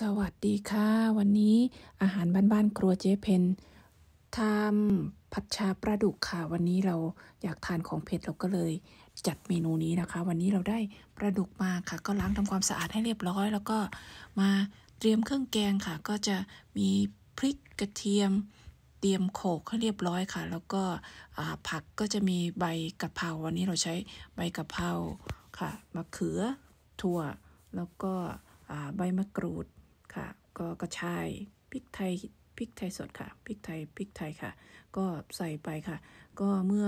สวัสดีค่ะ วันนี้อาหารบ้านๆครัวเจ๊เพนทำผัดชาปลาดุกค่ะ วันนี้เราอยากทานของเผ็ดเราก็เลยจัดเมนูนี้นะคะ วันนี้เราได้ปลาดุกมาค่ะก็ล้างทำความสะอาดให้เรียบร้อย แล้วก็มาเตรียมเครื่องแกงค่ะ ก็จะมีพริกกระเทียม เตรียมโขกให้เรียบร้อยค่ะ แล้วก็ผักก็จะมีใบกะเพราวันนี้เราใช้ใบกะเพราค่ะมะเขือถั่ว แล้วก็ใบมะกรูดค่ะก็กระชายพริกไทยพริกไทย สดค่ะพริกไทยพริกไทยค่ะ ก็ใส่ไปค่ะ ก็เมื่อ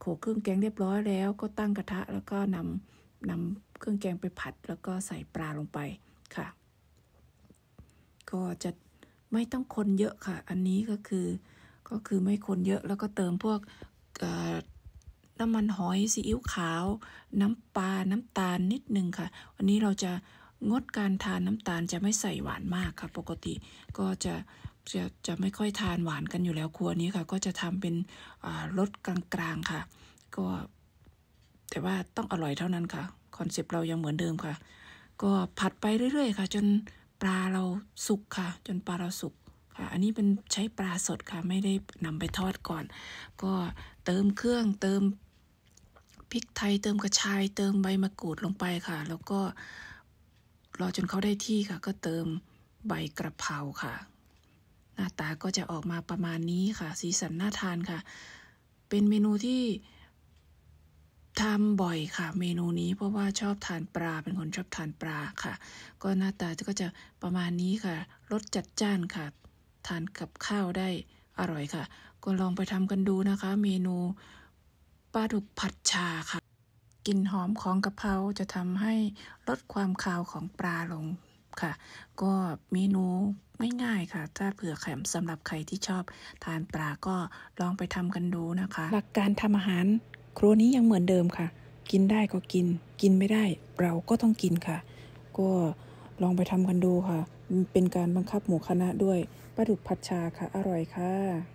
โขลกเครื่องแกงเรียบร้อยแล้วก็ตั้งกระทะแล้วก็นำนำเครื่องแกงไปผัด แล้วก็ใส่ปลาลงไปค่ะ ก็จะไม่ต้องคนเยอะค่ะ อันนี้ก็คือก็คือไม่คนเยอะแล้วก็เติมพวกน้ำมันหอยซีอิ๊วขาว น้ำปลาน้ำตาลนิดนึงค่ะ วันนี้เราจะงดการทานน้ำตาลจะไม่ใส่หวานมากค่ะ ปกติ ก็จะจะจะไม่ค่อยทานหวานกันอยู่แล้วครัวนี้ค่ะ ก็จะทำเป็นรสกลางๆค่ะ ก็แต่ว่าต้องอร่อยเท่านั้นค่ะคอนเซปต์เรายังเหมือนเดิมค่ะ ก็ผัดไปเรื่อยๆค่ะ จนปลาเราสุกค่ะ จนปลาเราสุกค่ะ อันนี้เป็นใช้ปลาสดค่ะ ไม่ได้นำไปทอดก่อน ก็เติมเครื่องเติมพริกไทยเติมกระชาย เติมใบมะกรูดลงไปค่ะ แล้วก็รอจนเขาได้ที่ค่ะ ก็เติมใบกระเพราค่ะ หน้าตาก็จะออกมาประมาณนี้ค่ะ สีสันน่าทานค่ะ เป็นเมนูที่ทำบ่อยค่ะ เมนูนี้เพราะว่าชอบทานปลา เป็นคนชอบทานปลาค่ะก็หน้าตาก็จะประมาณนี้ค่ะรสจัดจ้านค่ะ ทานกับข้าวได้อร่อยค่ะก็ลองไปทำกันดูนะคะ เมนูปลาดุกผัดชาค่ะกลิ่นหอมของกะเพราจะทำให้ลดความคาวของปลาลงค่ะ ก็เมนูไม่ง่ายค่ะถ้าเผื่อแขมสำหรับใครที่ชอบ ทานปลาก็ลองไปทำกันดูนะคะ หลักการทำอาหารครัวนี้ยังเหมือนเดิมค่ะ กินได้ก็กิน กินไม่ได้เราก็ต้องกินค่ะ ก็ลองไปทำกันดูค่ะ เป็นการบังคับหมู่คณะด้วยปลาดุกผัดชาค่ะ อร่อยค่ะ